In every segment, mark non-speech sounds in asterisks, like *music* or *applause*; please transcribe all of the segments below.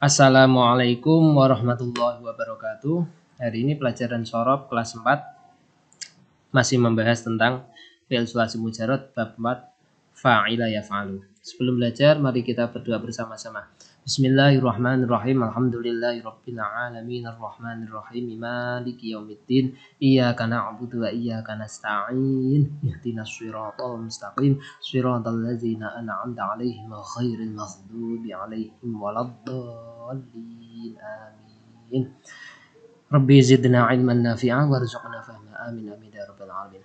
Assalamualaikum warahmatullahi wabarakatuh. Hari ini pelajaran sorob kelas 4 masih membahas tentang fi'il sulasi mujarad bab 4 fa'ila fa'alu Sebelum belajar, mari kita berdoa bersama-sama. Bismillahirrahmanirrahim. Alhamdulillahirabbil alamin arrahmanirrahim maliki yaumiddin iyyaka na'budu wa iyyaka nasta'in ihdinas siratal mustaqim siratal ladzina an'amta 'alaihim ghairil maghdubi 'alaihim waladdallin amin. Rabbi zidna 'ilman nafi'an warzuqna fahma amin amin ya rabbal alamin.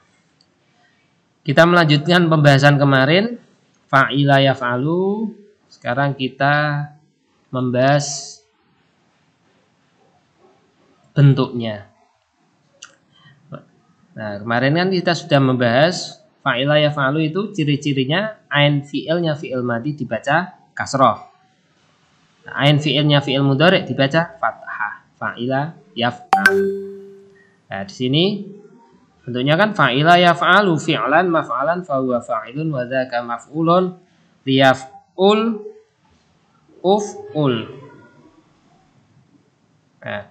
Kita melanjutkan pembahasan kemarin fa'ila yaf'alu sekarang kita membahas bentuknya. Nah, kemarin kan kita sudah membahas fa'ila ya falu itu ciri-cirinya ain fi'ilnya fi'il madi dibaca kasroh. Nah, ain fi'ilnya fi'il mudore dibaca fathah. Fa'ila fa'lu. Nah, di sini bentuknya kan fa'ila falu fi'lan maf'alan fauwa fa'ilun wa maf'ulun liyaf'ul uf'ul nah.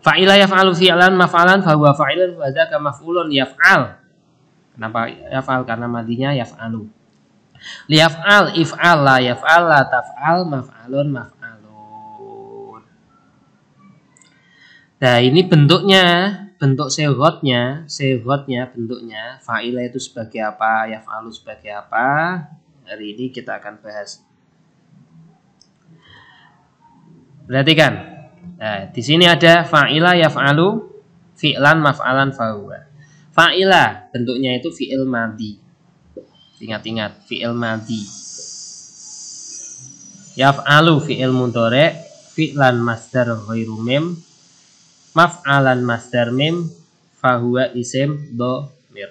Fa'ila yaf'alu fi'lan maf'alan huwa fa'ilun wa dzaka maf'ulun yaf'al. Kenapa yaf'al? Karena madinya yaf'alu. Liyaf'al if'al la yaf'al la taf'al maf'alun maf'alun. Nah, ini bentuknya, bentuk sehotnya, sehotnya bentuknya. Fa'ila itu sebagai apa? Yaf'alu sebagai apa? Hari ini kita akan bahas. Perhatikan. Nah, di sini ada fa'ila yaf'alu fi'lan maf'alan fahuwa. Fa'ila bentuknya itu fi'il madi. Ingat-ingat fi'il madi. Yaf'alu fi'il mudhari, fi'lan masdar ghairu mim, maf'alan masdar mim, fahuwa isim mir.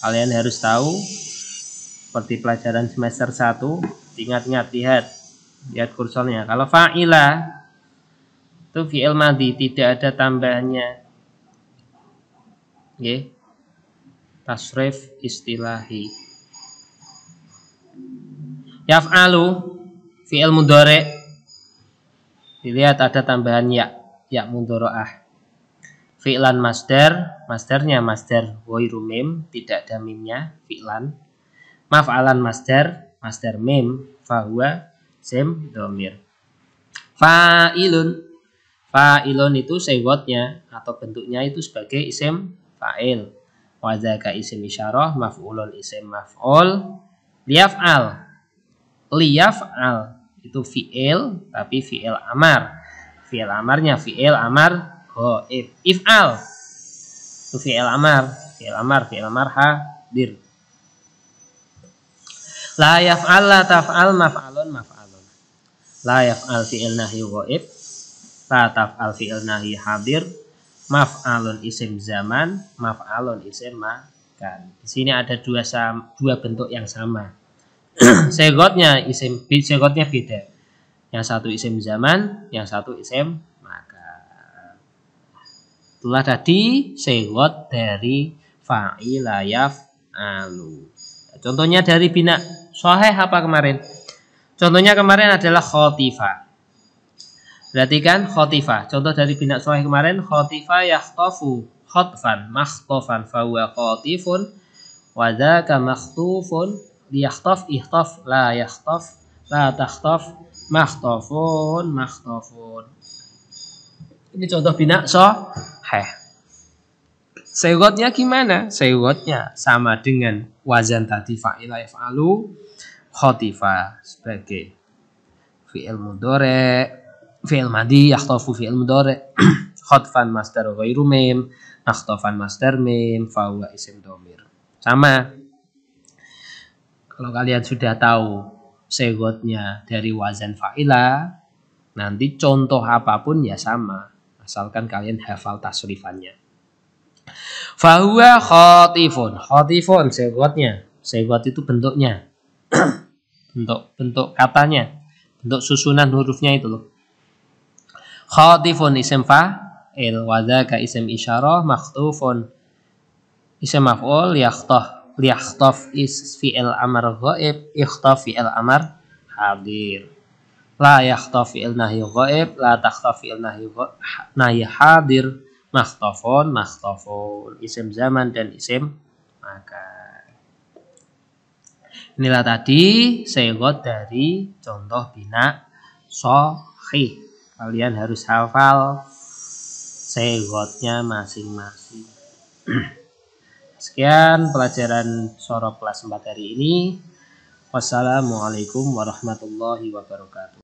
Kalian harus tahu seperti pelajaran semester 1, ingat-ingat lihat lihat kursornya kalau fa'ila itu fi'il madi tidak ada tambahannya oke tasrif istilahi yaf'alu fi'il mudore dilihat ada tambahan ya ya mudoroah fi'lan masdar masdarnya masdar woi mim tidak ada mimnya fi'lan maf'alan masdar masdar mim fahuwa sem domir. fa ilun fa ilun itu sewotnya atau bentuknya itu sebagai isim fa'il. Wazaka isim isyarah, maf'ulun isim maf'ul, liaf al itu fi'il tapi fi'il amar. Fi'il amarnya fi'il amar if al itu fi'il amar, fi'il amar, fi'il amar hadir. La yaf'al la taf'al maf'alun maf'al. La yaf'al fi'il nahi ghaib. La taf'al fi'il nahi hadir. Maf'alun isim zaman, maf'alun isim makan. Di sini ada dua sama, dua bentuk yang sama. *clears throat* segotnya isim segotnya beda. Yang satu isim zaman, yang satu isim makan. Itulah tadi segot dari Layaf, Alu. Contohnya dari bina soheh apa kemarin? Contohnya kemarin adalah khotifa. Perhatikan khotifa. Contoh dari bina sohih kemarin khotifa yahtofu khotfan makhtofan fawa khotifun wadhaka makhtufun liyakhtaf ihtaf la yakhtaf la takhtaf makhtofun makhtofun. Ini contoh bina heh. Sewotnya gimana? Sewotnya sama dengan wazan tadi fa'ilah yaf'alu khotifa sebagai fi'il mudore fi'il madi yakhtofu fi'il mudore *clears throat* khotfan master ghairu mim nakhtafan master mim fawa isim domir sama kalau kalian sudah tahu segotnya dari wazan fa'ila nanti contoh apapun ya sama asalkan kalian hafal tasrifannya fahuwa khotifun khotifun segotnya segot itu bentuknya *clears throat* bentuk bentuk katanya bentuk susunan hurufnya itu loh khatifun isim fa'il wa dzaka isim isyarah makhtufun isim maf'ul yakhtaf liyakhtaf is fi'il amar ghaib ikhtaf fi'il amar hadir la yakhtaf fi'il nahi ghaib la takhtaf fi'il nahi nahi hadir makhtafun makhtafun isim zaman dan isim maka Inilah tadi segot dari contoh bina sohi. Kalian harus hafal segotnya masing-masing. *clears throat* Sekian pelajaran sorok kelas 4 hari ini. Wassalamualaikum warahmatullahi wabarakatuh.